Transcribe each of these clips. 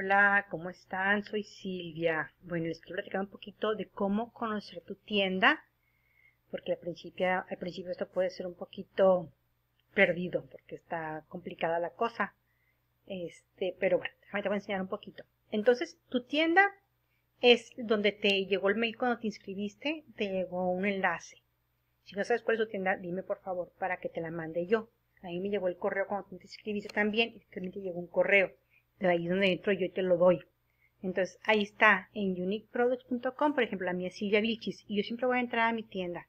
Hola, ¿cómo están? Soy Silvia. Bueno, les quiero platicar un poquito de cómo conocer tu tienda, porque al principio, al principio esto puede ser un poquito perdido, porque está complicada la cosa. Este, pero bueno, déjame te voy a enseñar un poquito. Entonces, tu tienda es donde te llegó el mail cuando te inscribiste, te llegó un enlace. Si no sabes cuál es tu tienda, dime por favor para que te la mande yo. A mí me llegó el correo cuando te inscribiste también, y también te llegó un correo de ahí donde entro yo te lo doy. Entonces, ahí está, en uniqueproducts.com, por ejemplo, la mía Silvia Vilchis, y yo siempre voy a entrar a mi tienda.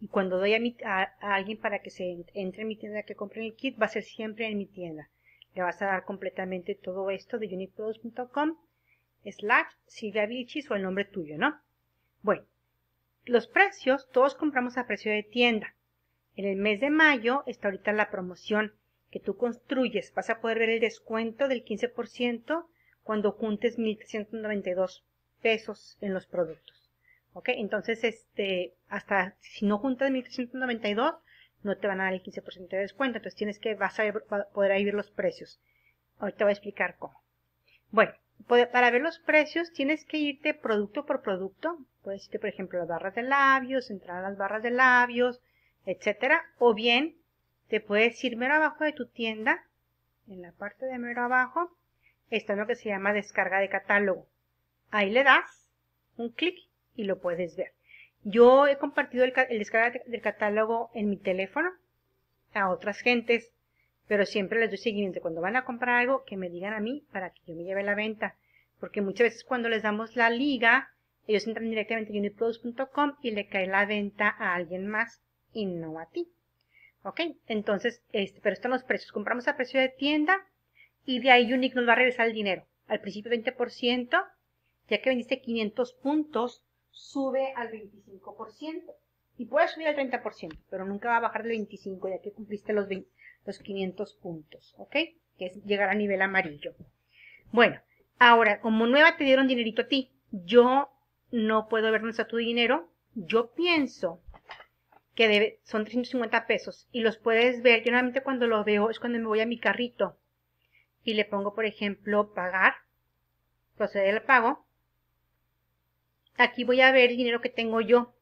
Y cuando doy a, alguien para que se entre en mi tienda, que compre el kit, va a ser siempre en mi tienda. Le vas a dar completamente todo esto de uniqueproducts.com, slash Silvia Vilchis o el nombre tuyo, ¿no? Bueno, los precios, todos compramos a precio de tienda. En el mes de mayo está ahorita la promoción que tú construyes, vas a poder ver el descuento del 15% cuando juntes 1.392 pesos en los productos. ¿Ok? Entonces, este, hasta si no juntas 1.392, no te van a dar el 15% de descuento. Entonces, tienes que, vas a poder ahí ver los precios. Ahorita voy a explicar cómo. Bueno, para ver los precios tienes que irte producto por producto. Puedes irte, por ejemplo, las barras de labios, entrar a las barras de labios, etcétera. O bien te puedes ir mero abajo de tu tienda, en la parte de mero abajo, está lo que se llama descarga de catálogo. Ahí le das un clic y lo puedes ver. Yo he compartido el, descarga del catálogo en mi teléfono a otras gentes, pero siempre les doy seguimiento. Cuando van a comprar algo, que me digan a mí para que yo me lleve la venta. Porque muchas veces cuando les damos la liga, ellos entran directamente a uniproduce.com y le cae la venta a alguien más y no a ti. ¿Ok? Entonces, este, pero están los precios. Compramos a precio de tienda y de ahí Unique nos va a regresar el dinero. Al principio 20%, ya que vendiste 500 puntos, sube al 25%. Y puede subir al 30%, pero nunca va a bajar del 25% ya que cumpliste los, los 500 puntos. ¿Ok? Que es llegar a nivel amarillo. Bueno, ahora, como nueva te dieron dinerito a ti, yo no puedo vernos a tu dinero. Yo pienso que debe, son 350 pesos y los puedes ver. Yo normalmente cuando lo veo es cuando me voy a mi carrito y le pongo, por ejemplo, pagar, proceder al pago. Aquí voy a ver el dinero que tengo yo,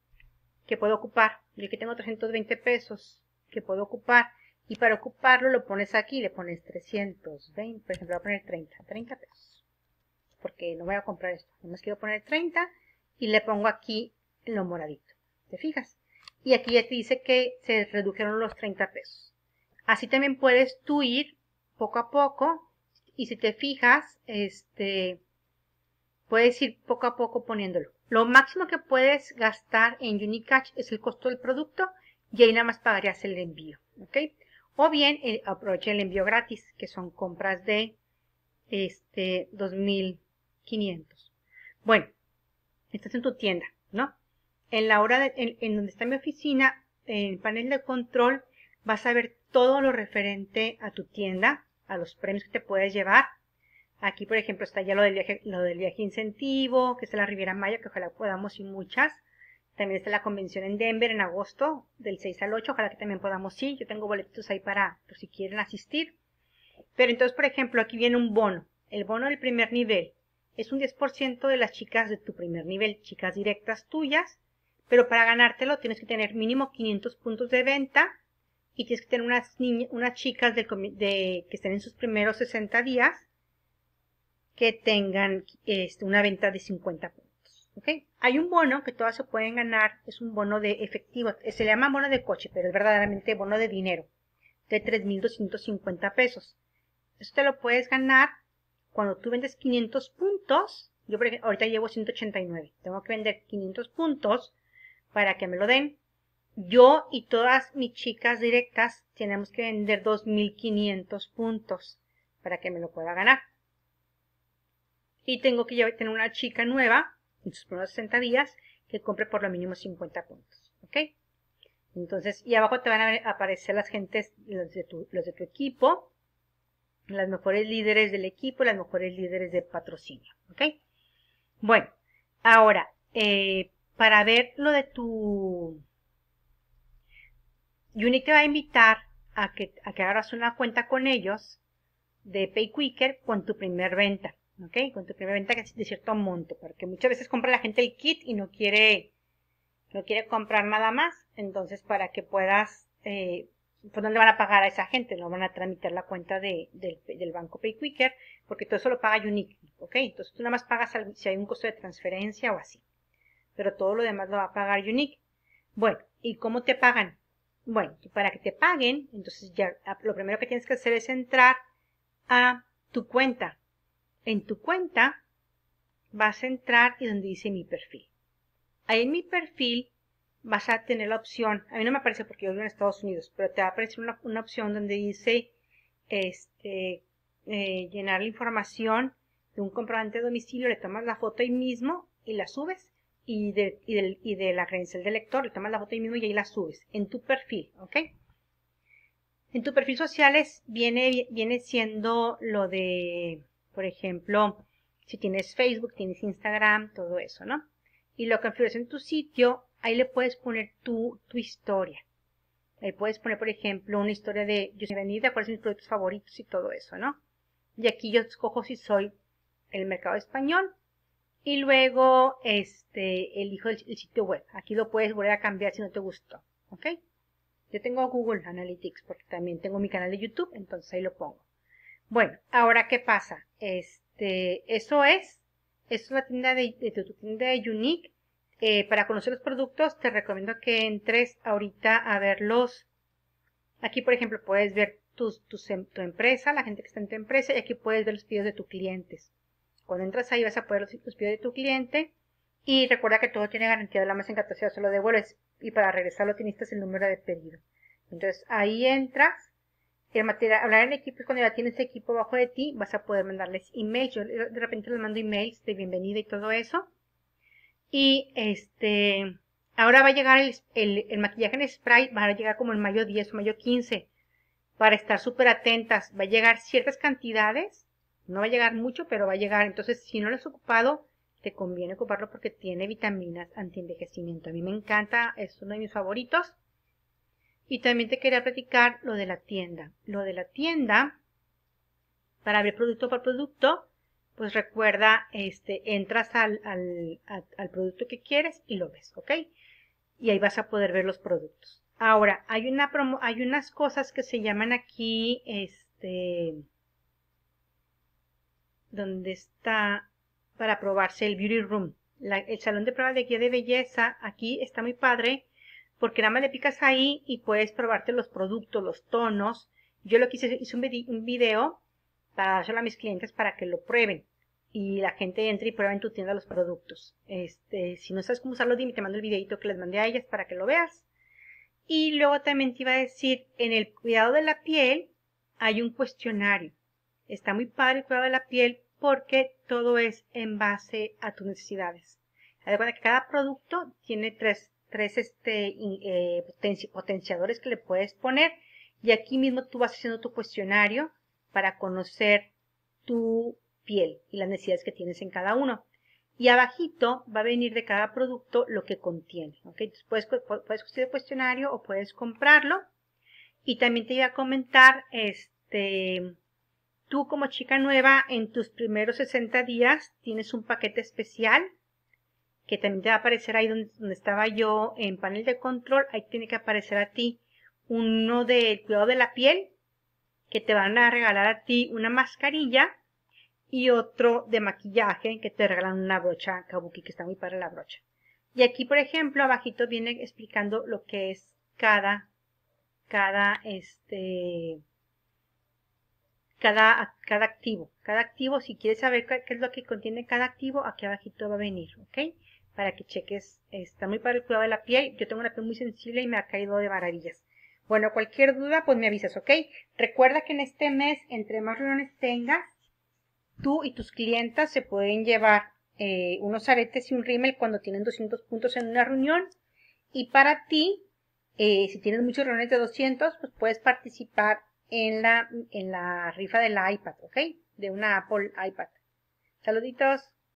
que puedo ocupar. Yo aquí tengo 320 pesos que puedo ocupar. Y para ocuparlo lo pones aquí, le pones 320, por ejemplo, voy a poner 30, 30 pesos. Porque no voy a comprar esto, nomás quiero poner 30 y le pongo aquí lo moradito. ¿Te fijas? y aquí ya te dice que se redujeron los 30 pesos. Así también puedes tú ir poco a poco y si te fijas, este, puedes ir poco a poco poniéndolo. Lo máximo que puedes gastar en Unicash es el costo del producto y ahí nada más pagarías el envío, ¿ok? O bien eh, aprovecha el envío gratis, que son compras de este 2.500. Bueno, estás en tu tienda en la hora en, donde está mi oficina, en el panel de control, vas a ver todo lo referente a tu tienda, a los premios que te puedes llevar. Aquí, por ejemplo, está ya lo del viaje, lo del viaje incentivo, que es la Riviera Maya, que ojalá podamos ir muchas. También está la convención en Denver en agosto, del 6 al 8, ojalá que también podamos ir. Yo tengo boletitos ahí para, por si quieren asistir. Pero entonces, por ejemplo, aquí viene un bono, el bono del primer nivel. Es un 10% de las chicas de tu primer nivel, chicas directas tuyas, pero para ganártelo tienes que tener mínimo 500 puntos de venta y tienes que tener unas, niñas, unas chicas que estén en sus primeros 60 días que tengan este, una venta de 50 puntos. Hay un bono que todas se pueden ganar, es un bono de efectivo, eh, se le llama bono de coche, pero es verdaderamente bono de dinero, de 3.250 pesos. Eso te lo puedes ganar cuando tú vendes 500 puntos. Yo por ejemplo, ahorita llevo 189, tengo que vender 500 puntos para que me lo den. Yo y todas mis chicas directas tenemos que vender 2.500 puntos para que me lo pueda ganar. Y tengo que ya tener una chica nueva en sus primeros 60 días que compre por lo mínimo 50 puntos. ¿Ok? Entonces, y abajo te van a aparecer las gentes, los de tu, los de tu equipo, las mejores líderes del equipo, las mejores líderes de patrocinio. ¿Ok? Bueno, ahora, eh, para ver lo de tu... Unique te va a invitar a que, a que una cuenta con ellos de PayQuicker con tu primer venta, ¿ok? Con tu primera venta de cierto monto, porque muchas veces compra la gente el kit y no quiere, no quiere comprar nada más, entonces para que puedas, eh, ¿Por pues, dónde van a pagar a esa gente, no van a tramitar la cuenta de, del banco PayQuicker, porque todo eso lo paga Unique, ¿ok? Entonces tú nada más pagas si hay un costo de transferencia o así pero todo lo demás lo va a pagar Unique. Bueno, ¿y cómo te pagan? Bueno, para que te paguen, entonces ya ah, lo primero que tienes que hacer es entrar a tu cuenta. En tu cuenta vas a entrar y donde dice mi perfil. Ahí en mi perfil vas a tener la opción, a mí no me aparece porque yo vivo en Estados Unidos, pero te va a aparecer una, opción donde dice este, eh, llenar la información de un comprobante de domicilio, le tomas la foto ahí mismo y la subes y de, y, del, y de la credencial del lector, le tomas la foto ahí mismo y ahí la subes en tu perfil, ¿ok? En tu perfil sociales viene, viene siendo lo de, por ejemplo, si tienes Facebook, tienes Instagram, todo eso, ¿no? Y lo que influye en tu sitio, ahí le puedes poner tu, tu historia. Ahí puedes poner, por ejemplo, una historia de yo soy venida, cuáles son mis productos favoritos y todo eso, ¿no? Y aquí yo escojo si soy el mercado español y luego, este, elijo el, sitio web. Aquí lo puedes volver a cambiar si no te gustó. ¿Ok? Yo tengo Google Analytics porque también tengo mi canal de YouTube, entonces ahí lo pongo. Bueno, ahora qué pasa? Este, eso es, es la tienda de, de tu, tienda de Unique. Eh, para conocer los productos te recomiendo que entres ahorita a verlos. Aquí, por ejemplo, puedes ver tu, em, tu empresa, la gente que está en tu empresa, y aquí puedes ver los pedidos de tus clientes. Cuando entras ahí vas a poder los, los de tu cliente y recuerda que todo tiene garantía de la más en solo devuelves y para regresarlo tienes el número de pedido. Entonces ahí entras, el material, hablar en equipo es cuando ya tienes equipo bajo de ti, vas a poder mandarles emails. Yo de repente les mando emails de bienvenida y todo eso. Y este, ahora va a llegar el, maquillaje en spray, va a llegar como el mayo 10 o mayo 15 para estar súper atentas. Va a llegar ciertas cantidades no va a llegar mucho, pero va a llegar. Entonces, si no lo has ocupado, te conviene ocuparlo porque tiene vitaminas antienvejecimiento. A mí me encanta, es uno de mis favoritos. Y también te quería platicar lo de la tienda. Lo de la tienda, para ver producto por producto, pues recuerda, este, entras al, al producto que quieres y lo ves, ¿ok? Y ahí vas a poder ver los productos. Ahora, hay, una hay unas cosas que se llaman aquí, este, donde está para probarse el beauty room. el salón de prueba de guía de belleza, aquí está muy padre, porque nada más le picas ahí y puedes probarte los productos, los tonos. Yo lo que hice, un, video para dárselo a mis clientes para que lo prueben y la gente entre y prueba en tu tienda los productos. Este, si no sabes cómo usarlo, dime, te mando el videito que les mandé a ellas para que lo veas. Y luego también te iba a decir, en el cuidado de la piel hay un cuestionario. Está muy padre el cuidado de la piel porque todo es en base a tus necesidades. Recuerda que cada producto tiene tres, tres este, eh, potenciadores que le puedes poner y aquí mismo tú vas haciendo tu cuestionario para conocer tu piel y las necesidades que tienes en cada uno. Y abajito va a venir de cada producto lo que contiene. Entonces Puedes, puedes hacer el cuestionario o puedes comprarlo. Y también te iba a comentar este, tú como chica nueva en tus primeros 60 días tienes un paquete especial que también te va a aparecer ahí donde, estaba yo en panel de control, ahí tiene que aparecer a ti uno del cuidado de la piel, que te van a regalar a ti una mascarilla y otro de maquillaje que te regalan una brocha kabuki, que está muy para la brocha. Y aquí, por ejemplo, abajito viene explicando lo que es cada, cada, este, cada, cada activo. Cada activo, si quieres saber qué, es lo que contiene cada activo, aquí abajito va a venir, ¿ok? Para que cheques, está muy para el cuidado de la piel. Yo tengo una piel muy sensible y me ha caído de maravillas. Bueno, cualquier duda, pues me avisas, ¿ok? Recuerda que en este mes, entre más reuniones tengas, tú y tus clientas se pueden llevar eh, unos aretes y un rímel cuando tienen 200 puntos en una reunión. Y para ti, eh, si tienes muchos reuniones de 200, pues puedes participar en la, en la rifa del iPad, ¿ok? De una Apple iPad. Saluditos.